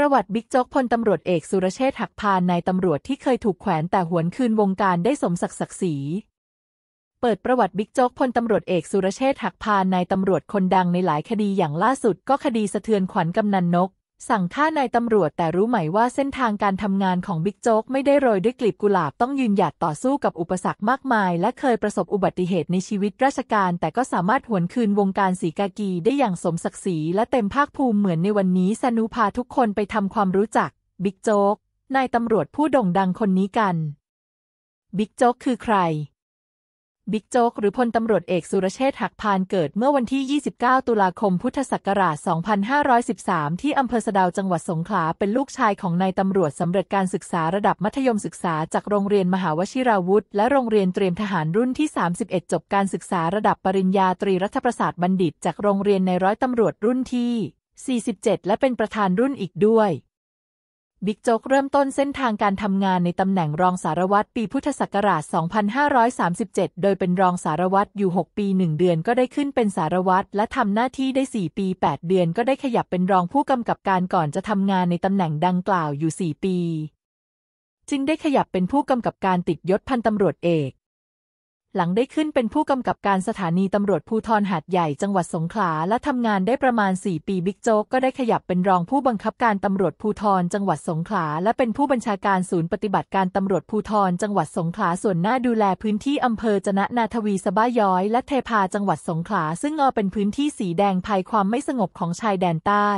ประวัติบิ๊กโจ๊กพลตำรวจเอกสุรเชษฐ์หักพานนายตำรวจที่เคยถูกแขวนแต่หวนคืนวงการได้สมศักดิ์ศักดิ์ศรี เปิดประวัติบิ๊กโจ๊กพลตำรวจเอกสุรเชษฐ์หักพานนายตำรวจคนดังในหลายคดีอย่างล่าสุดก็คดีสะเทือนขวัญกำนันนกสั่งฆ่านายตำรวจแต่รู้ไหมว่าเส้นทางการทำงานของบิ๊กโจ๊กไม่ได้โรยด้วยกลีบกุหลาบต้องยืนหยัดต่อสู้กับอุปสรรคมากมาย และเคยประสบอุบัติเหตุในชีวิตราชการ แต่ก็สามารถหวนคืนวงการสีกากี ได้อย่างสมศักดิ์ศรีและเต็มภาคภูมิเหมือนในวันนี้ สนุพาทุกคนไปทำความรู้จักบิ๊กโจ๊กนายตำรวจผู้โด่งดังคนนี้กันบิ๊กโจ๊กคือใครบิ๊กโจ๊กหรือพลตำรวจเอกสุรเชษฐ์หักพานเกิดเมื่อวันที่ 29 ตุลาคมพุทธศักราช 2513 ที่อำเภอสะดาวจังหวัดสงขลา เป็นลูกชายของนายตำรวจสำเร็จการศึกษาระดับมัธยมศึกษาจากโรงเรียนมหาวชิราวุธ และโรงเรียนเตรียมทหารรุ่นที่ 31 จบการศึกษาระดับปริญญาตรีรัฐประศาสตร์บัณฑิต จากโรงเรียนในร้อยตำรวจรุ่นที่ 47 และเป็นประธานรุ่นอีกด้วยบิ๊กโจ๊กเริ่มต้นเส้นทางการทำงานในตำแหน่งรองสารวัตรปีพุทธศักราช 2537 โดยเป็นรองสารวัตรอยู่ 6 ปี 1 เดือนก็ได้ขึ้นเป็นสารวัตรและทำหน้าที่ได้ 4 ปี 8 เดือนก็ได้ขยับเป็นรองผู้กำกับการก่อนจะทำงานในตำแหน่งดังกล่าวอยู่ 4 ปี จึงได้ขยับเป็นผู้กำกับการติดยศพันตำรวจเอกหลังได้ขึ้นเป็นผู้กำกับการสถานีตำรวจภูธรหาดใหญ่จังหวัดสงขลาและทำงานได้ประมาณ 4 ปีบิ๊กโจ๊กก็ได้ขยับเป็นรองผู้บังคับการตำรวจภูธร จังหวัดสงขลาและเป็นผู้บัญชาการศูนย์ปฏิบัติการตำรวจภูธรจังหวัดสงขลาส่วนหน้าดูแลพื้นที่อำเภอจนะนาทวีสบ้าย้อย และเทพาจังหวัดสงขลาซึ่งเอเป็นพื้นที่สีแดงภัยความไม่สงบของชายแดนใต้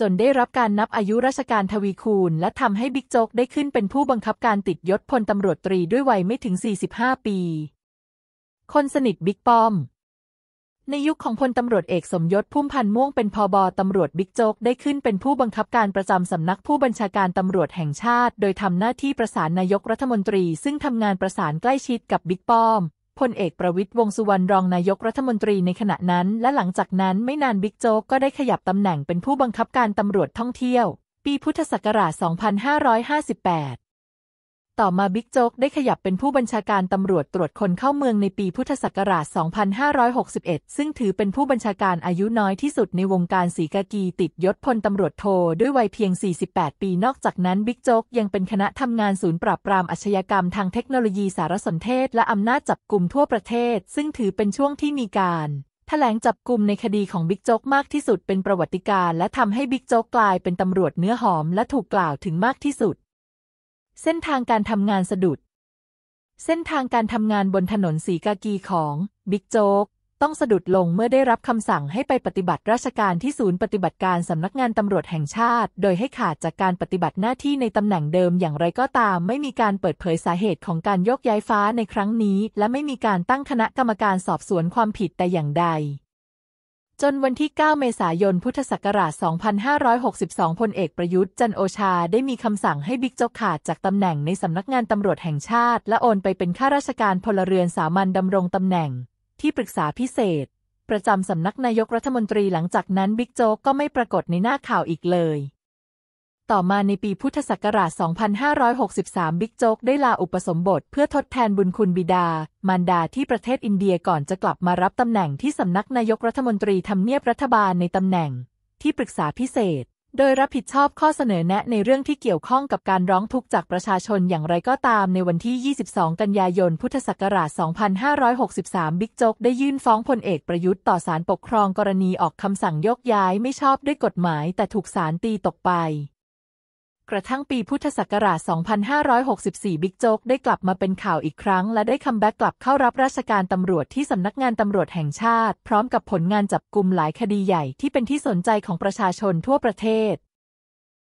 จนได้รับการนับอายุราชการทวีคูณและทำให้บิ๊กโจ๊กได้ขึ้นเป็นผู้บังคับการติดยศพลตำรวจตรีด้วยวัยไม่ถึง 45 ปีคนสนิทบิ๊กป้อม ในยุคของพลตำรวจเอกสมยศพุ่มพันธ์ม่วงเป็นพอบอตำรวจบิ๊กโจ๊กได้ขึ้นเป็นผู้บังคับการประจำสำนักผู้บัญชาการตำรวจแห่งชาติ โดยทำหน้าที่ประสานนายกรัฐมนตรี ซึ่งทำงานประสานใกล้ชิดกับบิ๊กป้อมพลเอกประวิทย์วงสุวรรณรองนายกรัฐมนตรีในขณะนั้น และหลังจากนั้นไม่นานบิ๊กโจ๊กก็ได้ขยับตำแหน่งเป็นผู้บังคับการตำรวจท่องเที่ยว ปีพุทธศักราช 2558ต่อมาบิ๊กโจ๊กได้ขยับเป็นผู้บัญชาการตำรวจตรวจคนเข้าเมืองในปีพุทธศักราช 2561 ซึ่งถือเป็นผู้บัญชาการอายุน้อยที่สุดในวงการสีกากีติดยศพลตำรวจโทด้วยวัยเพียง 48 ปี นอกจากนั้นบิ๊กโจ๊กยังเป็นคณะทำงานศูนย์ปราบปรามอาชญากรรมทางเทคโนโลยีสารสนเทศและอำนาจจับกลุ่มทั่วประเทศ ซึ่งถือเป็นช่วงที่มีการถแถลงจับกลุ่มในคดีของบิ๊กโจ๊กมากที่สุดเป็นประวัติการและทำให้บิ๊กโจ๊กกลายเป็นตำรวจเนื้อหอมและถูกกล่าวถึงมากที่สุดเส้นทางการทำงานสะดุด เส้นทางการทำงานบนถนนสีกากีของบิ๊กโจ๊กต้องสะดุดลงเมื่อได้รับคำสั่งให้ไปปฏิบัติราชการที่ศูนย์ปฏิบัติการสำนักงานตำรวจแห่งชาติ โดยให้ขาดจากการปฏิบัติหน้าที่ในตำแหน่งเดิมอย่างไรก็ตาม ไม่มีการเปิดเผยสาเหตุของการยกย้ายฟ้าในครั้งนี้ และไม่มีการตั้งคณะกรรมการสอบสวนความผิดแต่อย่างใดจนวันที่ 9 เมษายน พุทธศักราช 2562 พลเอกประยุทธ์ จันโอชาได้มีคำสั่งให้บิ๊กโจ๊กขาดจากตำแหน่งในสำนักงานตำรวจแห่งชาติ และโอนไปเป็นข้าราชการพลเรือนสามัญดำรงตำแหน่งที่ปรึกษาพิเศษ ประจำสำนักนายกรัฐมนตรีหลังจากนั้นบิ๊กโจ๊กก็ไม่ปรากฏในหน้าข่าวอีกเลยต่อมาในปีพุทธศักราช 2563 บิ๊กโจ๊ก ได้ลาอุปสมบทเพื่อทดแทนบุญคุณบิดา มารดาที่ประเทศอินเดียก่อนจะกลับมารับตำแหน่งที่สำนักนายกรัฐมนตรีทำเนียบรัฐบาลในตำแหน่งที่ปรึกษาพิเศษ โดยรับผิดชอบข้อเสนอแนะในเรื่องที่เกี่ยวข้องกับการร้องทุกข์จากประชาชนอย่างไรก็ตาม ในวันที่ 22กันยายน พุทธศักราช2563 บิ๊กโจ๊กได้ยื่นฟ้องพลเอกประยุทธ์ต่อศาลปกครองกรณีออกคำสั่งยกย้ายไม่ชอบด้วยกฎหมายแต่ถูกศาลตีตกไปกระทั่งปีพุทธศักราช 2564 บิ๊กโจ๊กได้กลับมาเป็นข่าวอีกครั้ง และได้คัมแบ็กกลับเข้ารับราชการตำรวจที่สำนักงานตำรวจแห่งชาติ พร้อมกับผลงานจับกลุ่มหลายคดีใหญ่ที่เป็นที่สนใจของประชาชนทั่วประเทศ